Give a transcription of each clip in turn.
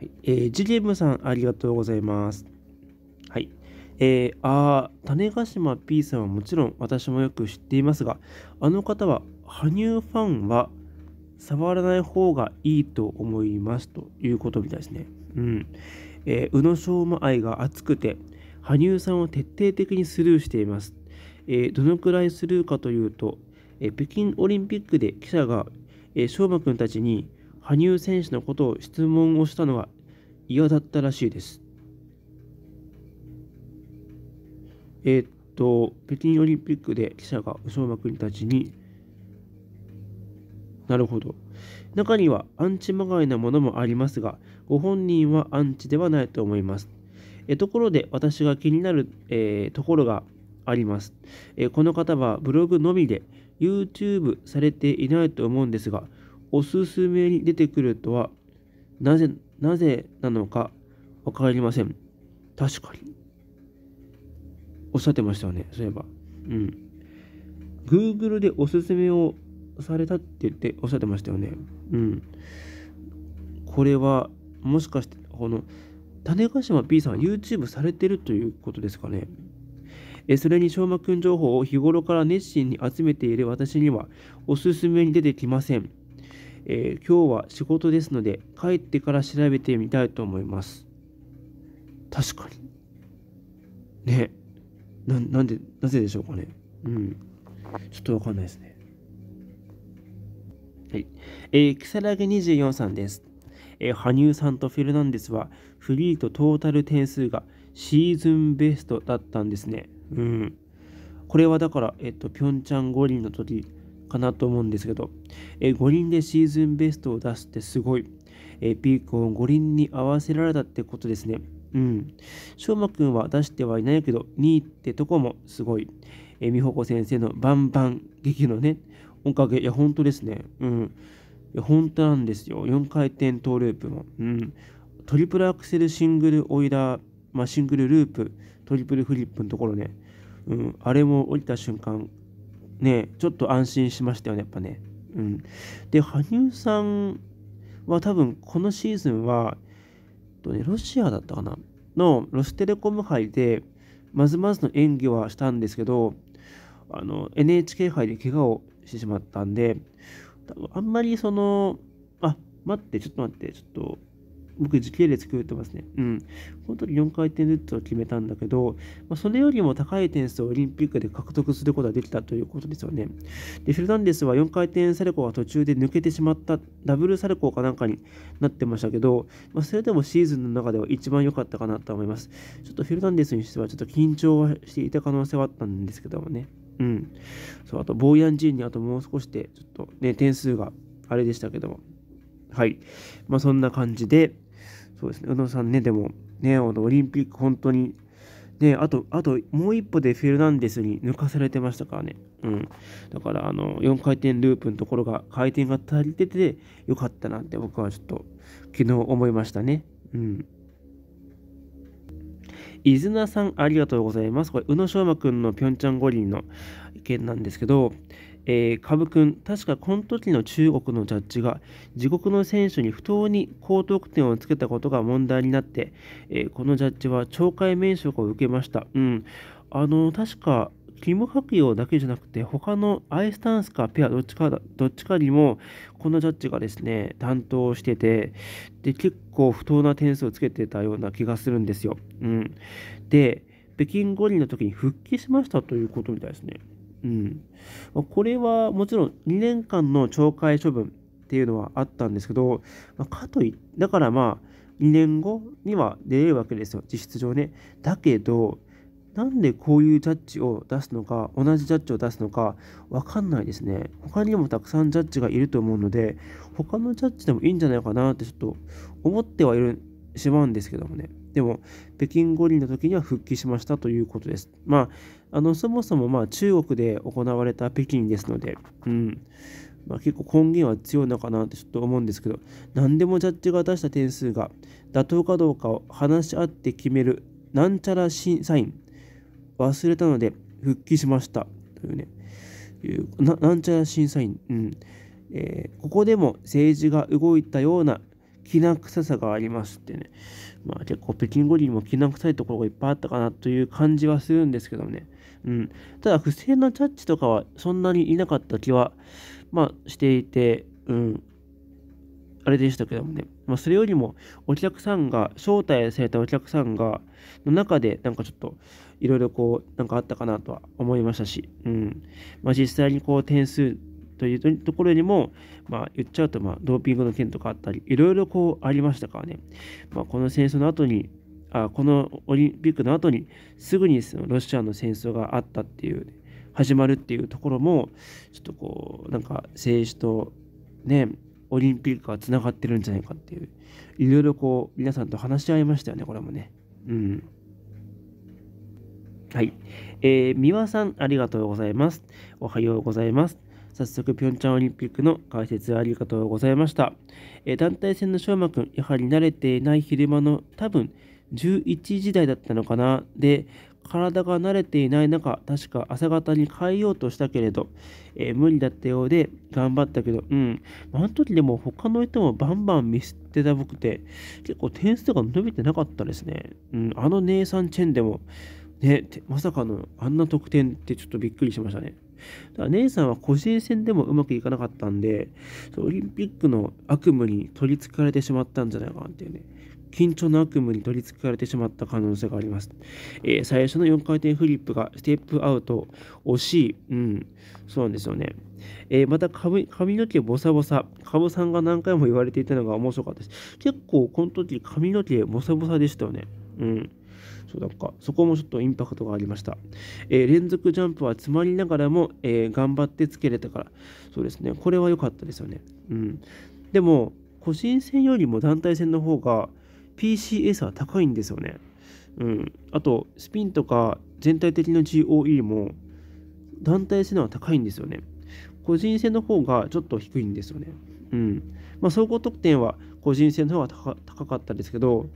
はい、えー、ジゲムさん、ありがとうございます。はい。えー、あー、種ヶ島 P さんはもちろん私もよく知っていますが、あの方は、羽生ファンは触らない方がいいと思いますということみたいですね。うん。えー、宇野昌磨愛が熱くて、羽生さんを徹底的にスルーしています。えー、どのくらいスルーかというと、えー、北京オリンピックで記者が、えー、昌磨君たちに、羽生選手のことを質問をしたのが嫌だったらしいです。えー、っと、北京オリンピックで記者が宇磨君たちに、なるほど。中にはアンチまがいなものもありますが、ご本人はアンチではないと思います。えところで私が気になる、えー、ところがあります、えこの方はブログのみで YouTube されていないと思うんですが、おすすめに出てくるとはなぜなぜなのか分かりません確かにおっしゃってましたよねそういえばうん Google でおすすめをされたって言っておっしゃってましたよねうんこれはもしかしてこの種子島 P さんは YouTube されてるということですかねえそれにしょうまくん情報を日頃から熱心に集めている私にはおすすめに出てきませんえー、今日は仕事ですので帰ってから調べてみたいと思います確かにねななんでなぜでしょうかねうんちょっとわかんないですねはい。えー、木更木24さんです。えー、羽生さんとフェルナンデスは、フリーとトータル点数がシーズンベストだったんですね。うん。これはだから、えっと、ピョンチャン五輪の時、かなと思うんですけど、えー、輪でシーズンベストを出すってすごい。えー、ピークを五輪に合わせられたってことですね。うん。翔馬くんは出してはいないけど、2位ってとこもすごい。えー、美穂子先生のバンバン劇のね、おかげ、いや、本当ですね。うん。いや、本当なんですよ。4回転トーループも。うん。トリプルアクセルシングルオイラー、まあ、シングルループ、トリプルフリップのところね。うん、あれも降りた瞬間、ねちょっと安心しましたよねやっぱねうんで羽生さんは多分このシーズンは、とね、ロシアだったかなのロステレコム杯でまずまずの演技はしたんですけどあの NHK 杯で怪我をしてしまったんであんまりそのあ待ってちょっと待ってちょっと僕時系列狂ってますね。うん。この時4回転ルッツを決めたんだけど、まあ、それよりも高い点数をオリンピックで獲得することができたということですよね。で、フェルナンデスは4回転サルコーが途中で抜けてしまった、ダブルサルコーかなんかになってましたけど、まあ、それでもシーズンの中では一番良かったかなと思います。ちょっとフェルナンデスにしてはちょっと緊張はしていた可能性はあったんですけどもね。うん。そう、あと、ボーヤン・ジーンにあともう少しで、ちょっとね、点数があれでしたけども。はい。まあ、そんな感じで、そうですね、宇野さんね、でも、ね、のオリンピック、本当に、ね、あと、あと、もう一歩でフェルナンデスに抜かされてましたからね。うん。だから、あの、4回転ループのところが、回転が足りてて、よかったなって、僕はちょっと、昨日思いましたね。うん。伊豆名さん、ありがとうございます。これ、宇野昌磨君のピョンチャン五輪の意見なんですけど、えー、株君、確かこの時の中国のジャッジが、自国の選手に不当に高得点をつけたことが問題になって、えー、このジャッジは懲戒免職を受けました。うん。あの、確か、キム・ハクヨだけじゃなくて、他のアイスタンスかペアどっちかどっちかにも、このジャッジがですね、担当してて、で、結構不当な点数をつけてたような気がするんですよ。うん。で、北京五輪の時に復帰しましたということみたいですね。うん。これはもちろん2年間の懲戒処分っていうのはあったんですけど、まあ、かとい、だからまあ、2年後には出れるわけですよ、実質上ね。だけど、なんでこういうジャッジを出すのか、同じジャッジを出すのか、わかんないですね。他にもたくさんジャッジがいると思うので、他のジャッジでもいいんじゃないかなってちょっと思ってはいる、しまうんですけどもね。でも、北京五輪の時には復帰しましたということです。まあ、あのそもそもまあ中国で行われた北京ですので、うんまあ、結構根源は強いのかなってちょっと思うんですけど何でもジャッジが出した点数が妥当かどうかを話し合って決めるなんちゃら審査員忘れたので復帰しましたというねななんちゃら審査員、うんえー、ここでも政治が動いたようなきな臭さがありますってね、まあ、結構北京五輪もきな臭いところがいっぱいあったかなという感じはするんですけどもね、うん、ただ、不正なジャッジとかはそんなにいなかった気は、まあ、していて、うん、あれでしたけどもね、まあ、それよりもお客さんが、招待されたお客さんが、の中で、なんかちょっと、いろいろこう、なんかあったかなとは思いましたし、うん。まあ、実際にこう、点数というところにも、まあ、言っちゃうと、まあ、ドーピングの件とかあったり、いろいろこう、ありましたからね、まあ、この戦争の後に、あこのオリンピックの後にすぐにそのロシアの戦争があったっていう、始まるっていうところもちょっとこうなんか政治とねオリンピックがつながってるんじゃないかっていういろいろこう皆さんと話し合いましたよねこれもねうんはい。えー、三輪さん、ありがとうございます。おはようございます。早速、ピョンチャンオリンピックの解説ありがとうございました。え団体戦の翔馬くん、やはり慣れていない昼間の多分、11時台だったのかなで体が慣れていない中確か朝方に変えようとしたけれど、えー、無理だったようで頑張ったけどうんあの時でも他の人もバンバン見捨てた僕って結構点数が伸びてなかったですね、うん、あの姉さんチェンでもねまさかのあんな得点ってちょっとびっくりしましたねだから姉さんは個人戦でもうまくいかなかったんで、オリンピックの悪夢に取りつかれてしまったんじゃないかなっていうね。緊張の悪夢に取りつかれてしまった可能性があります。えー、最初の4回転フリップがステップアウト、惜しい、うん、そうなんですよね。えー、また髪の毛ボサボサ、カブさんが何回も言われていたのが面白かったです。結構この時髪の毛ボサボサでしたよね。うん。そうなんかそこもちょっとインパクトがありました、えー、連続ジャンプは詰まりながらも、えー、頑張ってつけれたからそうですねこれは良かったですよねうんでも個人戦よりも団体戦の方が PCS は高いんですよね。うん、あと、スピンとか全体的な GOE も団体戦能は高いんですよね。個人戦の方がちょっと低いんですよね。うん。まあ、総合得点は個人戦の方が高かったですけど、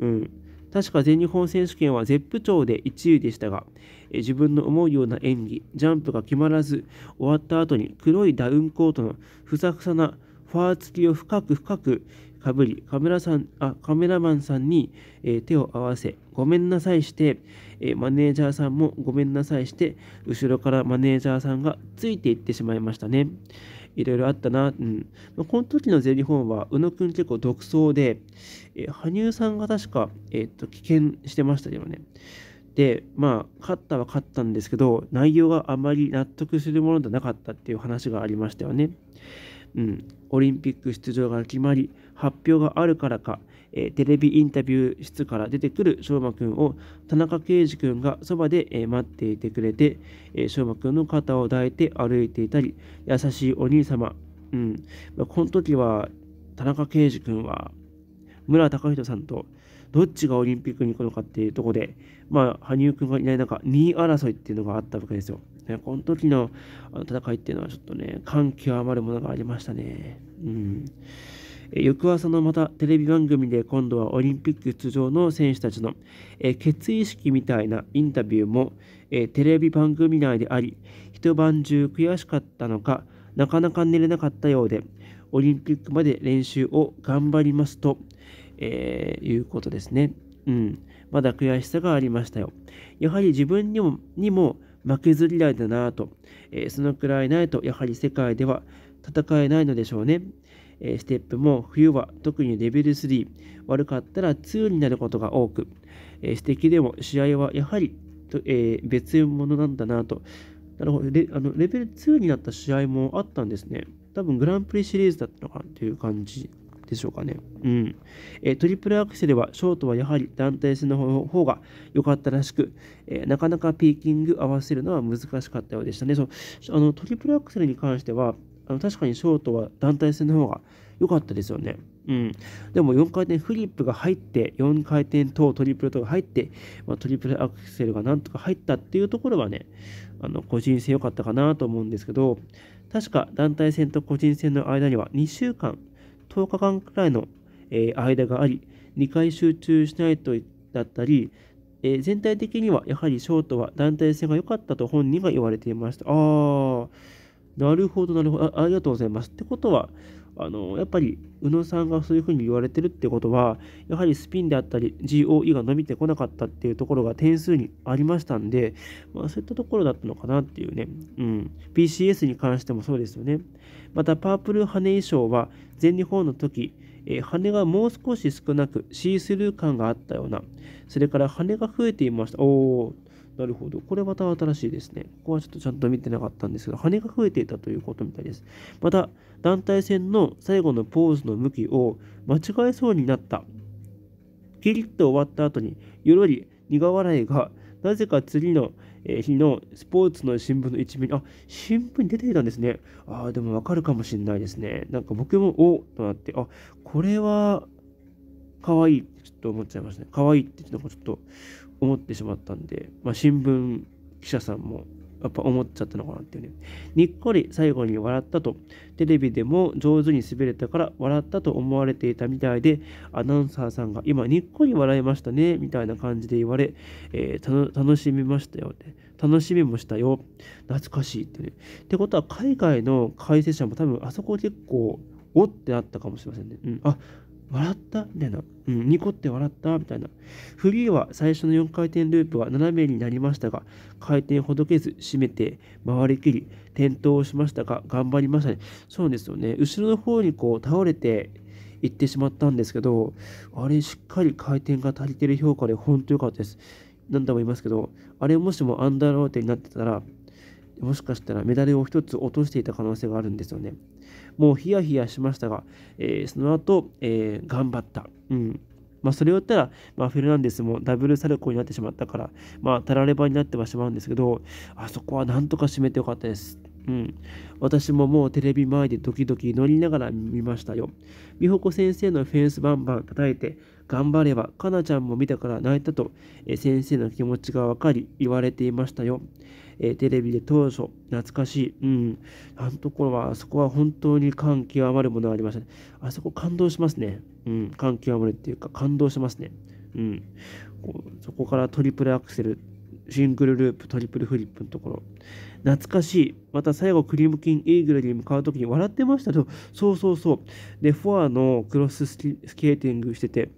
うん。確か全日本選手権は絶不調で1位でしたが、え自分の思うような演技、ジャンプが決まらず、終わった後に黒いダウンコートのふさふさなファー付きを深く深くかぶりカメラさんあカメラマンさんに、えー、手を合わせごめんなさいして、えー、マネージャーさんもごめんなさいして後ろからマネージャーさんがついていってしまいましたねいろいろあったな、うんまあ、この時のゼリフォンは宇野くん結構独走で、えー、羽生さんが確か、えー、っと棄権してましたけどねでまあ勝ったは勝ったんですけど内容があまり納得するものではなかったっていう話がありましたよねうん、オリンピック出場が決まり発表があるからか、えー、テレビインタビュー室から出てくる翔馬くんを田中圭司くんがそばで、えー、待っていてくれて、えー、翔馬くんの肩を抱いて歩いていたり優しいお兄様、うんまあ、この時は田中圭司くんは村隆人さんとどっちがオリンピックに行くのかっていうところで、まあ、羽生君がいない中、2位争いっていうのがあったわけですよ。ね、この時の戦いっていうのはちょっとね、感極まるものがありましたね。うん翌朝のまたテレビ番組で今度はオリンピック出場の選手たちの、決意式みたいなインタビューも、テレビ番組内であり一晩中悔しかったのかなかなか寝れなかったようでオリンピックまで練習を頑張りますと、えー、いうことですね。うん。まだ悔しさがありましたよ。やはり自分にもにも負けず嫌いだなと、えー、そのくらいないと、やはり世界では戦えないのでしょうね。えー、ステップも冬は特にレベル3、悪かったら2になることが多く、えー、指摘でも試合はやはりと、えー、別物なんだなと。なるほどレあのレベル2になった試合もあったんですね。多分グランプリシリーズだったのかなという感じでしょうかね。うん。えー、トリプルアクセルはショートはやはり団体戦の方が良かったらしく、えー、なかなかピーキング合わせるのは難しかったようでしたね。そうあのトリプルアクセルに関してはあの確かにショートは団体戦の方が良かったですよね。うん、でも4回転フリップが入って4回転等トリプルとが入って、まあ、トリプルアクセルがなんとか入ったっていうところはねあの個人戦良かったかなと思うんですけど確か団体戦と個人戦の間には2週間10日間くらいの、え間があり、2回集中しないとだったり、えー、全体的にはやはりショートは団体戦が良かったと本人が言われていました。ああ、なるほど、なるほどあ。ありがとうございます。ってことは、あのやっぱり宇野さんがそういうふうに言われてるってことはやはりスピンであったり GOE が伸びてこなかったっていうところが点数にありましたんで、まあ、そういったところだったのかなっていうね、うん、PCS に関してもそうですよねまたパープル羽衣装は全日本の時え羽がもう少し少なくシースルー感があったようなそれから羽が増えていましたおおなるほど。これまた新しいですね。ここはちょっとちゃんと見てなかったんですが、羽が増えていたということみたいです。また、団体戦の最後のポーズの向きを間違えそうになった。キリッと終わった後に、よろり苦笑いが、なぜか次の日のスポーツの新聞の一面に、あ、新聞に出ていたんですね。ああ、でもわかるかもしれないですね。なんか僕も、おとなって、あ、これは、可愛いってちょっと思っちゃいましたね。可愛いってなんかちょっと思ってしまったんで、まあ、新聞記者さんもやっぱ思っちゃったのかなっていうね。にっこり最後に笑ったと。テレビでも上手に滑れたから笑ったと思われていたみたいで、アナウンサーさんが今にっこり笑いましたね、みたいな感じで言われ、えー、楽しみましたよって。楽しみもしたよ。懐かしいってね。ってことは海外の解説者も多分あそこ結構おってなったかもしれませんね。うん。あ、笑ったみたいな。うん、ニコって笑ったみたいな。フリーは最初の4回転ループは斜めになりましたが、回転ほどけず、締めて、回りきり、転倒しましたが、頑張りましたね。そうですよね。後ろの方にこう倒れていってしまったんですけど、あれ、しっかり回転が足りてる評価で本当良かったです。何度も言いますけど、あれもしもアンダーローテになってたら、もしかしたらメダルを1つ落としていた可能性があるんですよね。もうヒヤヒヤしましたが、えー、その後、えー、頑張った。うんまあ、それを言ったら、まあ、フェルナンデスもダブルサルコーになってしまったから、まあ、たらればになってはしまうんですけど、あそこはなんとか締めてよかったです。うん、私ももうテレビ前でドキドキ乗りながら見ましたよ。美穂子先生のフェンスバンバン叩いて、頑張れば、かなちゃんも見たから泣いたと、え先生の気持ちがわかり、言われていましたよ。えー、テレビで当初、懐かしい。うん。あのところは、あそこは本当に感極まるものがありましたね。あそこ感動しますね。うん。感極まるっていうか、感動しますね。うん。こうそこからトリプルアクセル、シングルループ、トリプルフリップのところ。懐かしい。また最後、クリームキンイーグルに向かうときに笑ってましたけど、そうそうそう。で、フォアのクロススケーティングしてて、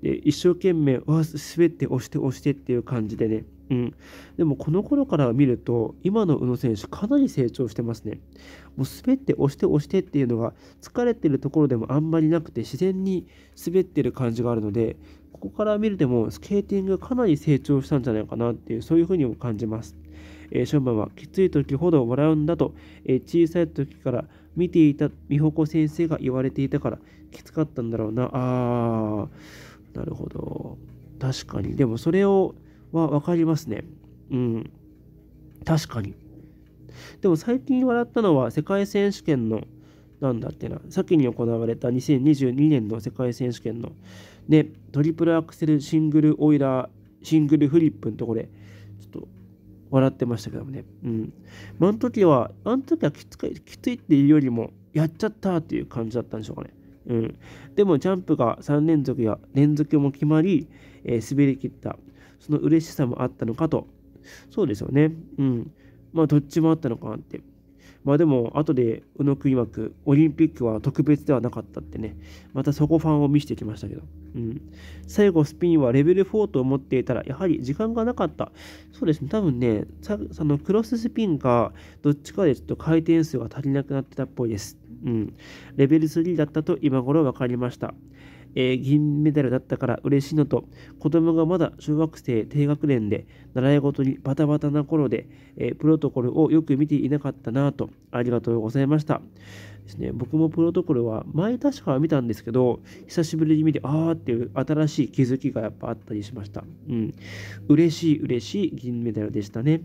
で一生懸命、わ滑って押して押してっていう感じでね、うん、でもこの頃から見ると今の宇野選手かなり成長してますね。もう滑って押して押してっていうのが疲れてるところでもあんまりなくて自然に滑ってる感じがあるのでここから見るでもスケーティングかなり成長したんじゃないかなっていうそういうふうにも感じます。えー、ションマンはきつい時ほど笑うんだと、えー、小さい時から見ていた美穂子先生が言われていたからきつかったんだろうなあーなるほど確かにでもそれをは分かりますね。うん。確かに。でも最近笑ったのは世界選手権のなんだってな、先に行われた2022年の世界選手権の、ね、トリプルアクセル、シングルオイラー、シングルフリップのところで、ちょっと笑ってましたけどもね。うん。あ、の時は、あの時はきつきついっていうよりも、やっちゃったっていう感じだったんでしょうかね。うん。でも、ジャンプが3連続や連続も決まり、えー、滑りきったその嬉しさもあったのかと。そうですよね。うん。まあ、どっちもあったのかなって。まあでも、後で、宇野い曰く、オリンピックは特別ではなかったってね、またそこファンを見せてきましたけど、うん。最後、スピンはレベル4と思っていたら、やはり時間がなかった。そうですね、多分ね、そのクロススピンか、どっちかでちょっと回転数が足りなくなってたっぽいです。うん。レベル3だったと今頃わかりました。えー、銀メダルだったから嬉しいのと、子供がまだ小学生低学年で、習い事にバタバタな頃で、えー、プロトコルをよく見ていなかったなと、ありがとうございました。ですね、僕もプロトコルは前確か見たんですけど、久しぶりに見て、あーっていう新しい気づきがやっぱあったりしました。うん。嬉しい嬉しい銀メダルでしたね。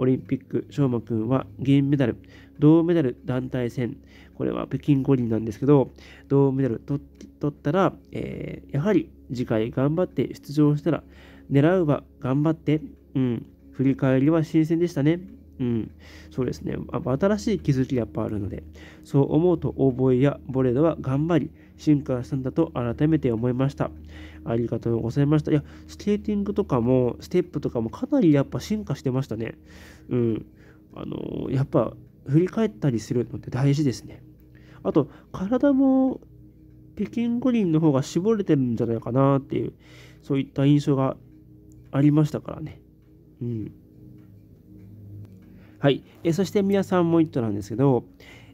オリンピック、翔馬くんは銀メダル、銅メダル団体戦、これは北京五輪なんですけど、銅メダル取ったら、えー、やはり次回頑張って出場したら、狙うは頑張って、うん、振り返りは新鮮でしたね。うん、そうですね。新しい気づきがやっぱあるので、そう思うと覚えやボレードは頑張り、進化したんだと改めて思いました。ありがとうございました。いや、スケーティングとかも、ステップとかもかなりやっぱ進化してましたね。うん。あのやっぱ振り返ったりするのって大事ですね。あと、体も北京五輪の方が絞れてるんじゃないかなっていう、そういった印象がありましたからね。うん。はい。えそして皆さんもう一個なんですけど、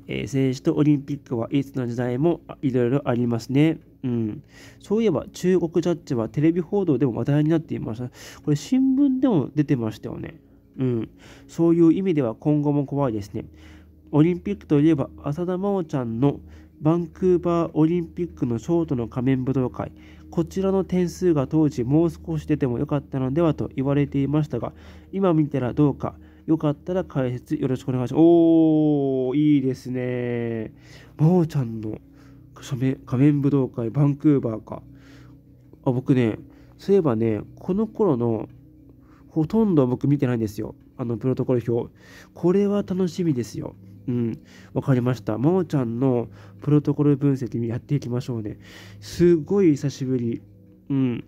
えー、政治とオリンピックはいつの時代もいろいろありますね。うん。そういえば中国ジャッジはテレビ報道でも話題になっていました。これ新聞でも出てましたよね。うん。そういう意味では今後も怖いですね。オリンピックといえば浅田真央ちゃんのバンクーバーオリンピックのショートの仮面舞踏会こちらの点数が当時もう少し出てもよかったのではと言われていましたが今見たらどうかよかったら解説よろしくお願いしますおーいいですね真央ちゃんの仮面舞踏会バンクーバーかあ僕ねそういえばねこの頃のほとんど僕見てないんですよあのプロトコル表これは楽しみですようん、わかりました。ももちゃんのプロトコル分析やっていきましょうね。すごい久しぶり。うん。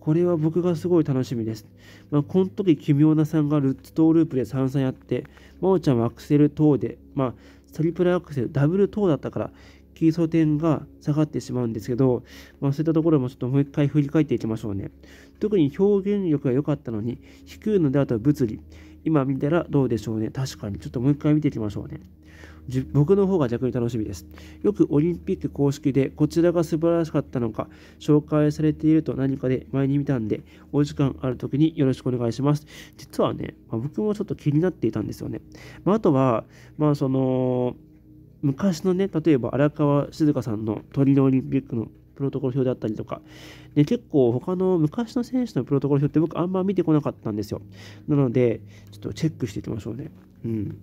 これは僕がすごい楽しみです。まあ、この時、奇妙なさんがルッツトーループで3々やって、まおちゃんはアクセル等で、まあ、トリプルアクセル、ダブル等だったから、基礎点が下がってしまうんですけど、まあ、そういったところもちょっともう一回振り返っていきましょうね。特に表現力が良かったのに、低いのであと物理、今見たらどうでしょうね。確かに。ちょっともう一回見ていきましょうね。僕の方が逆に楽しみです。よくオリンピック公式でこちらが素晴らしかったのか紹介されていると何かで前に見たんでお時間ある時によろしくお願いします。実はね、まあ、僕もちょっと気になっていたんですよね。まあ、あとは、まあその昔のね、例えば荒川静香さんのトリノオリンピックのプロトコル表であったりとか、で結構他の昔の選手のプロトコル表って僕あんま見てこなかったんですよ。なので、ちょっとチェックしていきましょうね。うん。